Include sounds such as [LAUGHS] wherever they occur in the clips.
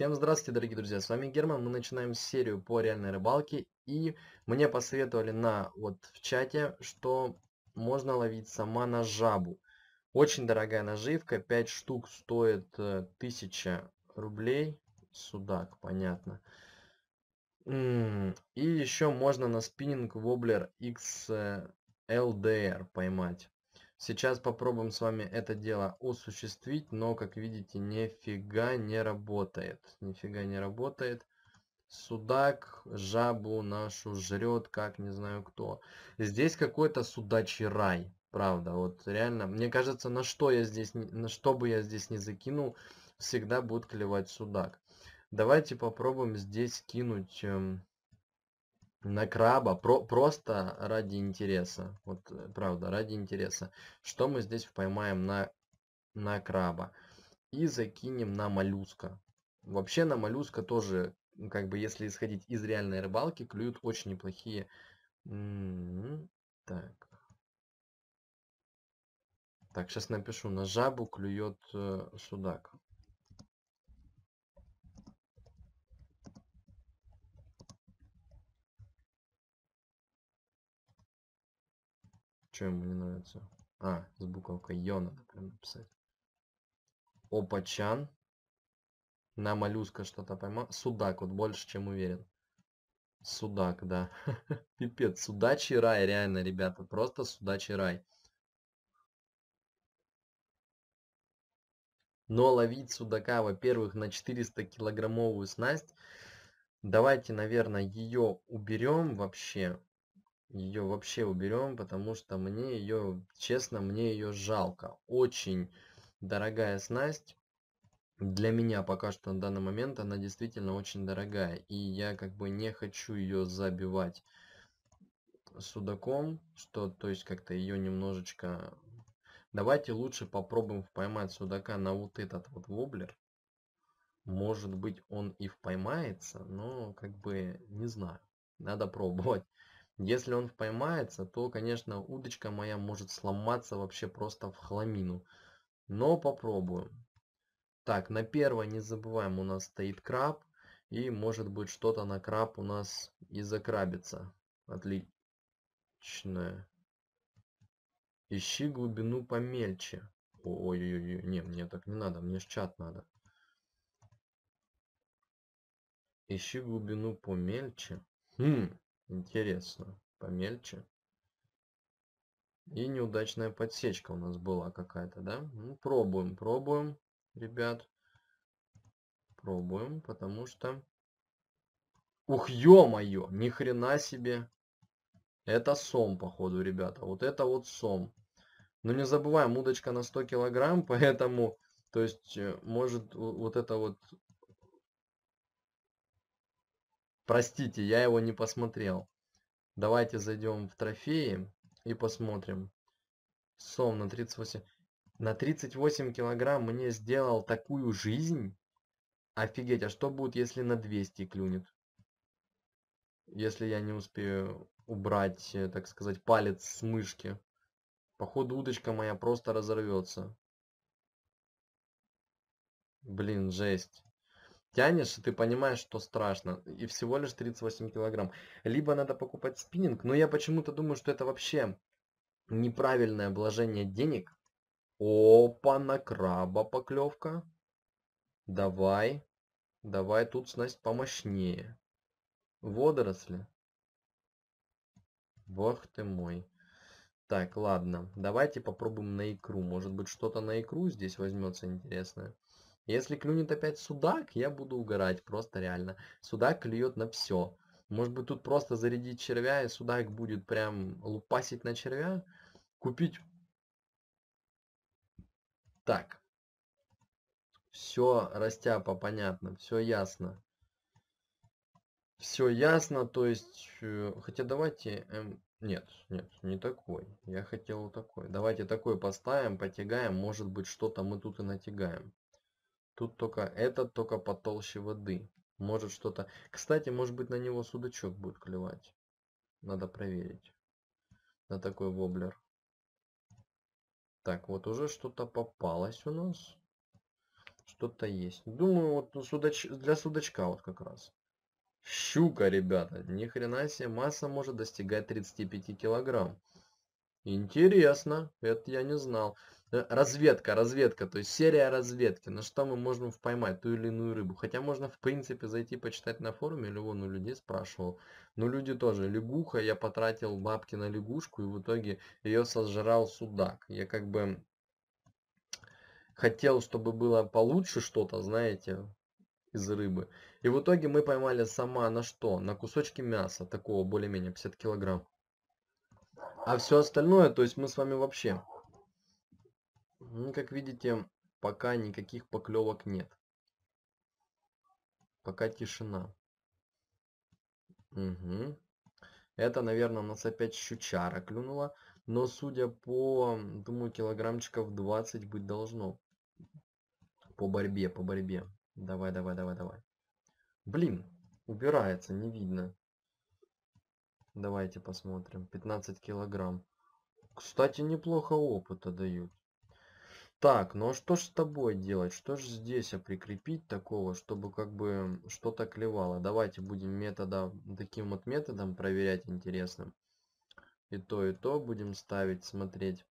Всем здравствуйте, дорогие друзья, с вами Герман. Мы начинаем серию по реальной рыбалке. И мне посоветовали на вот в чате, что можно ловить сама на жабу. Очень дорогая наживка, 5 штук стоит 1000 э, рублей. Судак, понятно. И еще можно на спиннинг воблер XLDR поймать. Сейчас попробуем с вами это дело осуществить, но, как видите, нифига не работает. Нифига не работает. Судак жабу нашу жрет, как не знаю кто. Здесь какой-то судачий рай. Правда, вот реально. Мне кажется, на что я здесь, на что бы я здесь не закинул, всегда будет клевать судак. Давайте попробуем здесь кинуть эм, на краба, про, просто ради интереса. Вот, э, правда, ради интереса. Что мы здесь поймаем на, на краба? И закинем на моллюска. Вообще на моллюска тоже, как бы, если исходить из реальной рыбалки, клюют очень неплохие... Так. Так, сейчас напишу. На жабу клюет э, судак. Что ему не нравится? А, с буковкой Йо надо прям написать. Чан. На моллюска что-то поймал. Судак, вот больше, чем уверен. Судак, да. [LAUGHS] Пипец, судачий рай, реально, ребята. Просто судачий рай. Но ловить судака, во-первых, на 400 килограммовую снасть. Давайте, наверное, ее уберем вообще ее вообще уберем, потому что мне ее, честно, мне ее жалко. Очень дорогая снасть. Для меня пока что на данный момент она действительно очень дорогая. И я как бы не хочу ее забивать судаком, что то есть как-то ее немножечко... Давайте лучше попробуем поймать судака на вот этот вот воблер. Может быть он и впоймается, но как бы не знаю. Надо пробовать. Если он поймается, то, конечно, удочка моя может сломаться вообще просто в хламину. Но попробуем. Так, на первое не забываем, у нас стоит краб. И может быть что-то на краб у нас и закрабится. Отличное. Ищи глубину помельче. Ой-ой-ой, не, мне так не надо, мне ж чат надо. Ищи глубину помельче. Хм, Интересно, помельче. И неудачная подсечка у нас была какая-то, да? Ну, пробуем, пробуем, ребят. Пробуем, потому что... Ух, ё-моё, ни хрена себе. Это сом, походу, ребята. Вот это вот сом. Но не забываем, удочка на 100 килограмм, [LAUGHS] поэтому... То есть, э, может, вот это вот Простите, я его не посмотрел. Давайте зайдем в трофеи и посмотрим. Сом на 38... На 38 килограмм мне сделал такую жизнь? Офигеть, а что будет, если на 200 клюнет? Если я не успею убрать, э, так сказать, палец с мышки. Походу удочка моя просто разорвется. Блин, жесть тянешь, и ты понимаешь, что страшно. И всего лишь 38 килограмм. Либо надо покупать спиннинг, но я почему-то думаю, что это вообще неправильное вложение денег. Опа, на краба поклевка. Давай. Давай тут снасть помощнее. Водоросли. Бог ты мой. Так, ладно. Давайте попробуем на икру. Может быть что-то на икру здесь возьмется интересное. Если клюнет опять судак, я буду угорать, просто реально. Судак клюет на все. Может быть тут просто зарядить червя, и судак будет прям лупасить на червя. Купить... Так. Все растяпа, понятно, все ясно. Все ясно, то есть... Э, хотя давайте... Эм, нет, нет, не такой. Я хотел такой. Давайте такой поставим, потягаем. Может быть что-то мы тут и натягаем. Тут только этот только потолще воды. Может что-то... Кстати, может быть на него судачок будет клевать. Надо проверить. На такой воблер. Так, вот уже что-то попалось у нас. Что-то есть. Думаю, вот судач... для судачка вот как раз. Щука, ребята. Ни хрена себе. Масса может достигать 35 килограмм. Интересно. Это я не знал. Э, разведка, разведка, то есть серия разведки, на что мы можем поймать ту или иную рыбу. Хотя можно в принципе зайти почитать на форуме, или вон у людей спрашивал. Но люди тоже, лягуха, я потратил бабки на лягушку, и в итоге ее сожрал судак. Я как бы хотел, чтобы было получше что-то, знаете, из рыбы. И в итоге мы поймали сама на что? На кусочки мяса, такого более-менее, 50 килограмм. А все остальное, то есть мы с вами вообще ну, как видите, пока никаких поклевок нет. Пока тишина. Угу. Это, наверное, у нас опять щучара клюнула. Но судя по, думаю, килограммчиков 20 быть должно. По борьбе, по борьбе. Давай, давай, давай, давай. Блин, убирается, не видно. Давайте посмотрим. 15 килограмм. Кстати, неплохо опыта дают. Так, ну а что ж с тобой делать? Что ж здесь а прикрепить такого, чтобы как бы что-то клевало? Давайте будем методом, таким вот методом проверять интересным. И то, и то будем ставить, смотреть.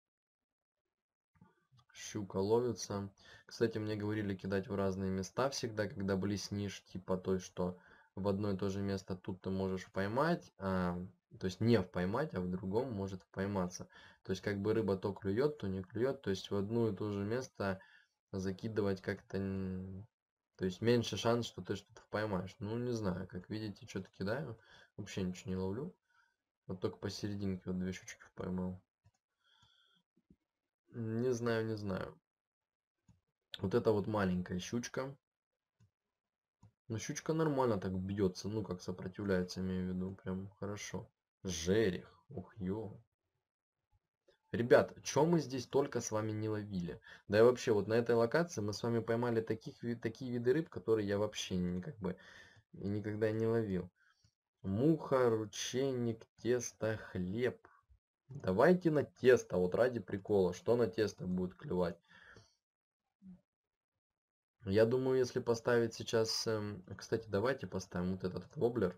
Щука ловится. Кстати, мне говорили кидать в разные места всегда, когда блеснишь, типа то, что в одно и то же место тут ты можешь поймать, а, то есть не в поймать, а в другом может пойматься. То есть как бы рыба то клюет, то не клюет. То есть в одно и то же место закидывать как-то... То есть меньше шанс, что ты что-то поймаешь. Ну, не знаю, как видите, что-то кидаю. Вообще ничего не ловлю. Вот только посерединке вот две щучки поймал. Не знаю, не знаю. Вот это вот маленькая щучка. Но ну, щучка нормально так бьется, ну как сопротивляется, имею в виду, прям хорошо. Жерех, ух, ё. Ребят, чем мы здесь только с вами не ловили? Да и вообще, вот на этой локации мы с вами поймали таких, такие виды рыб, которые я вообще не, как бы, никогда не ловил. Муха, ручейник, тесто, хлеб. Давайте на тесто, вот ради прикола, что на тесто будет клевать. Я думаю, если поставить сейчас... Эм, кстати, давайте поставим вот этот воблер.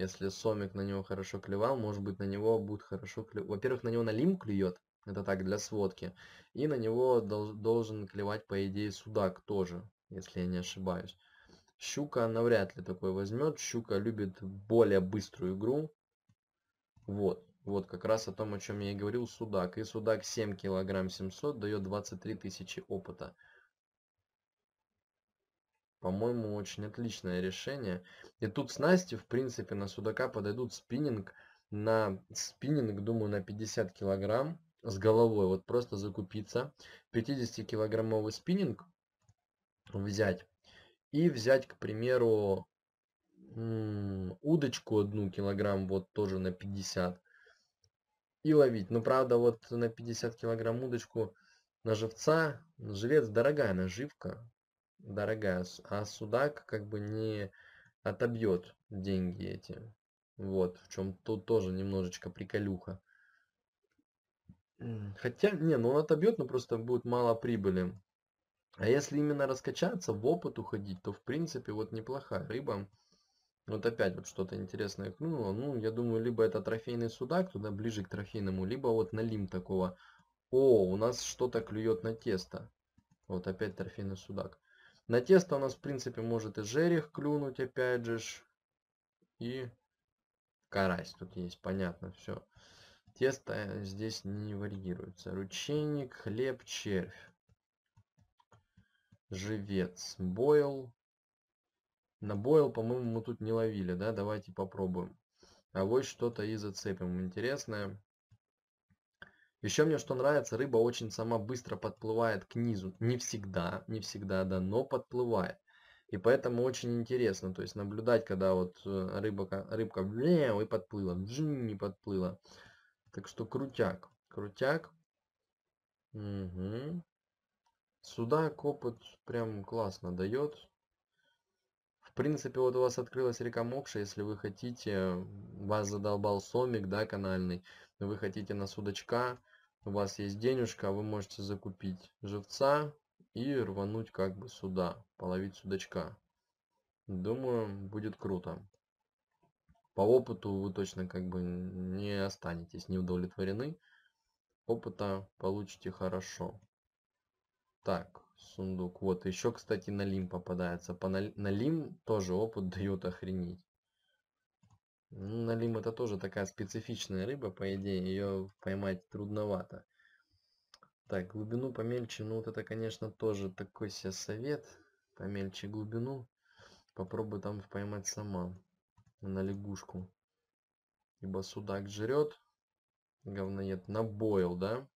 Если Сомик на него хорошо клевал, может быть, на него будет хорошо клевать. Во-первых, на него Налим клюет. Это так, для сводки. И на него дол должен клевать, по идее, Судак тоже, если я не ошибаюсь. Щука навряд ли такой возьмет. Щука любит более быструю игру. Вот. Вот как раз о том, о чем я и говорил, Судак. И Судак 7 килограмм 700 дает 23 тысячи опыта. По-моему, очень отличное решение. И тут с снасти, в принципе, на судака подойдут спиннинг. На спиннинг, думаю, на 50 килограмм с головой. Вот просто закупиться. 50-килограммовый спиннинг взять. И взять, к примеру, удочку одну килограмм, вот тоже на 50. И ловить. Но ну, правда, вот на 50 килограмм удочку на живца, живец дорогая наживка, дорогая. А судак как бы не отобьет деньги эти. Вот, в чем тут тоже немножечко приколюха. Хотя, не, ну он отобьет, но просто будет мало прибыли. А если именно раскачаться, в опыт уходить, то в принципе вот неплохая рыба. Вот опять вот что-то интересное клюнуло. Ну, я думаю, либо это трофейный судак, туда ближе к трофейному, либо вот налим такого. О, у нас что-то клюет на тесто. Вот опять трофейный судак. На тесто у нас, в принципе, может и жерех клюнуть, опять же. И карась тут есть, понятно, все. Тесто э, здесь не варьируется. Ручейник, хлеб, червь. Живец, бойл. На бойл, по-моему, мы тут не ловили, да? Давайте попробуем. А вот что-то и зацепим интересное. Еще мне что нравится, рыба очень сама быстро подплывает к низу. Не всегда, не всегда, да, но подплывает. И поэтому очень интересно, то есть наблюдать, когда вот э, рыбка, рыбка и подплыла, не подплыла. Так что крутяк, крутяк. Угу. Судак опыт прям классно дает. В принципе, вот у вас открылась река Мокша, если вы хотите, вас задолбал сомик, да, канальный, вы хотите на судачка, у вас есть денежка, а вы можете закупить живца и рвануть как бы сюда, половить судачка. Думаю, будет круто. По опыту вы точно как бы не останетесь не удовлетворены. Опыта получите хорошо. Так, сундук. Вот еще, кстати, на лим попадается. По на, на лим тоже опыт [LAUGHS] дает охренеть. Ну, налим это тоже такая специфичная рыба, по идее, ее поймать трудновато. Так, глубину помельче, ну вот это, конечно, тоже такой себе совет. Помельче глубину. попробую там поймать сама на лягушку. Ибо судак жрет, говноед, набоил, да?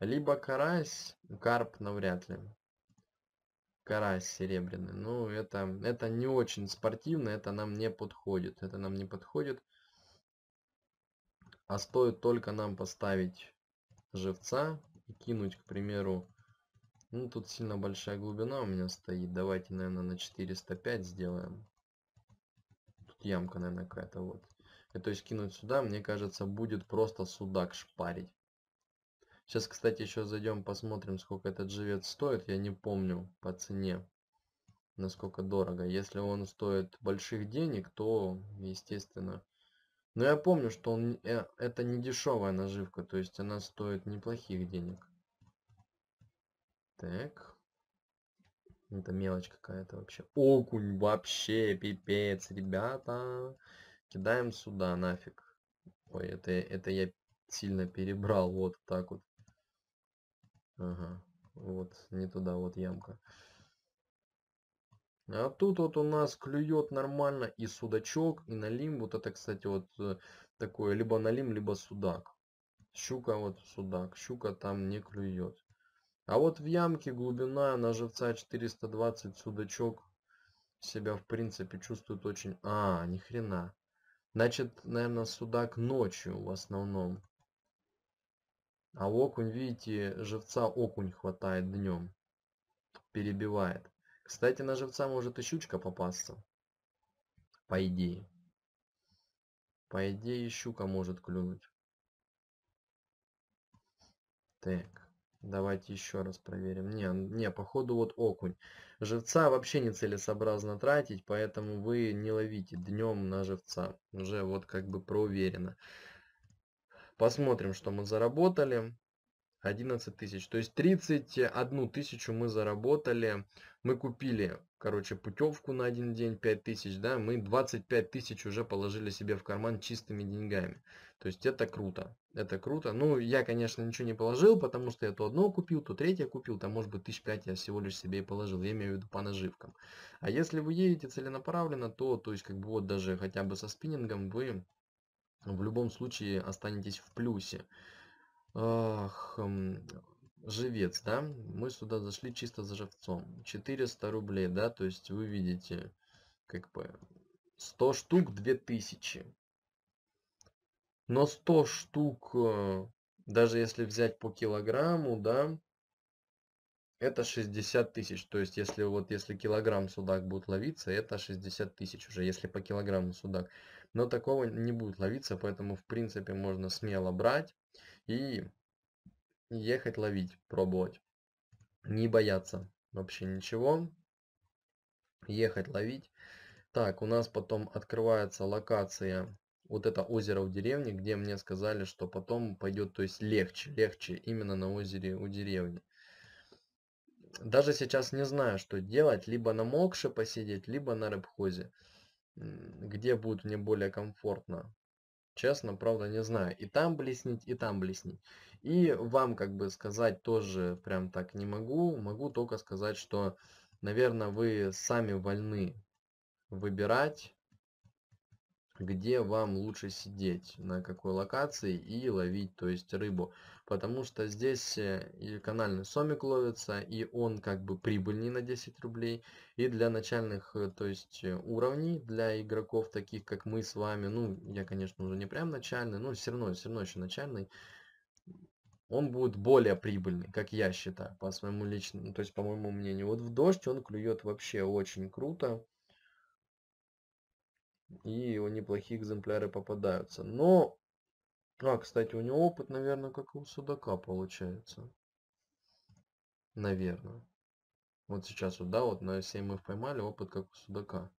Либо карась, карп навряд ли карась серебряный. Ну, это, это не очень спортивно, это нам не подходит. Это нам не подходит. А стоит только нам поставить живца и кинуть, к примеру, ну, тут сильно большая глубина у меня стоит. Давайте, наверное, на 405 сделаем. Тут ямка, наверное, какая-то вот. И то есть кинуть сюда, мне кажется, будет просто судак шпарить. Сейчас, кстати, еще зайдем посмотрим, сколько этот живец стоит. Я не помню по цене, насколько дорого. Если он стоит больших денег, то, естественно... Но я помню, что он э, это не дешевая наживка, то есть она стоит неплохих денег. Так. Это мелочь какая-то вообще. Окунь вообще, пипец, ребята. Кидаем сюда нафиг. Ой, это, это я сильно перебрал, вот так вот. Ага, вот не туда вот ямка. А тут вот у нас клюет нормально и судачок, и налим. Вот это, кстати, вот э, такое, либо налим, либо судак. Щука вот судак, щука там не клюет. А вот в ямке глубина на живца 420 судачок себя в принципе чувствует очень... А, ни хрена. Значит, наверное, судак ночью в основном. А окунь, видите, живца окунь хватает днем. Перебивает. Кстати, на живца может и щучка попасться. По идее. По идее, щука может клюнуть. Так, давайте еще раз проверим. Не, не, походу вот окунь. Живца вообще нецелесообразно тратить, поэтому вы не ловите днем на живца. Уже вот как бы проверено. Посмотрим, что мы заработали. 11 тысяч. То есть 31 тысячу мы заработали. Мы купили, короче, путевку на один день 5 тысяч, да. Мы 25 тысяч уже положили себе в карман чистыми деньгами. То есть это круто. Это круто. Ну, я, конечно, ничего не положил, потому что я то одно купил, то третье купил, там, может быть, тысяч пять я всего лишь себе и положил. Я имею в виду по наживкам. А если вы едете целенаправленно, то, то есть, как бы вот даже хотя бы со спиннингом вы ну, в любом случае останетесь в плюсе. Ах, живец, да? Мы сюда зашли чисто за живцом. 400 рублей, да? То есть вы видите, как бы 100 штук 2000. Но 100 штук, э, даже если взять по килограмму, да, это 60 тысяч. То есть, если вот если килограмм судак будет ловиться, это 60 тысяч уже, если по килограмму судак но такого не будет ловиться, поэтому в принципе можно смело брать и ехать ловить, пробовать. Не бояться вообще ничего. Ехать ловить. Так, у нас потом открывается локация, вот это озеро у деревни, где мне сказали, что потом пойдет, то есть легче, легче именно на озере у деревни. Даже сейчас не знаю, что делать, либо на мокше посидеть, либо на рыбхозе где будет мне более комфортно. Честно, правда, не знаю. И там блеснить, и там блеснить. И вам как бы сказать тоже прям так не могу. Могу только сказать, что, наверное, вы сами вольны выбирать где вам лучше сидеть, на какой локации и ловить, то есть рыбу. Потому что здесь э, и канальный сомик ловится, и он как бы прибыльный на 10 рублей. И для начальных, э, то есть э, уровней, для игроков таких, как мы с вами, ну, я, конечно, уже не прям начальный, но все равно, все равно еще начальный, он будет более прибыльный, как я считаю, по своему личному, то есть по моему мнению. Вот в дождь он клюет вообще очень круто и его неплохие экземпляры попадаются. Но... Ну, а, кстати, у него опыт, наверное, как и у судака получается. Наверное. Вот сейчас вот, да, вот на 7 мы поймали опыт, как у судака.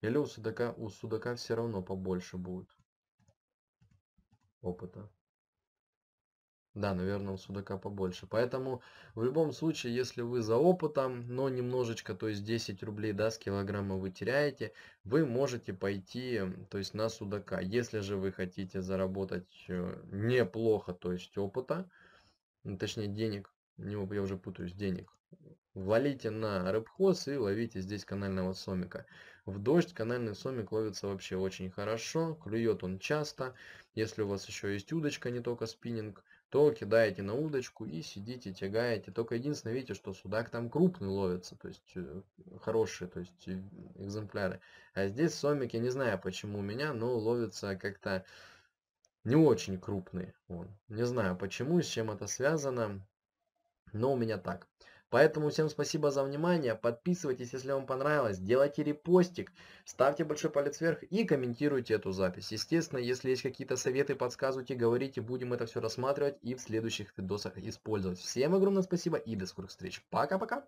Или у судака, у судака все равно побольше будет опыта. Да, наверное, у судака побольше. Поэтому в любом случае, если вы за опытом, но немножечко, то есть 10 рублей да, с килограмма вы теряете, вы можете пойти то есть на судака. Если же вы хотите заработать э, неплохо, то есть опыта, точнее денег, не я уже путаюсь, денег, валите на рыбхоз и ловите здесь канального сомика. В дождь канальный сомик ловится вообще очень хорошо, клюет он часто. Если у вас еще есть удочка, не только спиннинг – то кидаете на удочку и сидите, тягаете. Только единственное, видите, что судак там крупный ловится, то есть э, хорошие, то есть э, экземпляры. А здесь сомики, не знаю почему у меня, но ловятся как-то не очень крупные. Вон. Не знаю почему, с чем это связано, но у меня так. Поэтому всем спасибо за внимание. Подписывайтесь, если вам понравилось. Делайте репостик, ставьте большой палец вверх и комментируйте эту запись. Естественно, если есть какие-то советы, подсказывайте, говорите. Будем это все рассматривать и в следующих видосах использовать. Всем огромное спасибо и до скорых встреч. Пока-пока.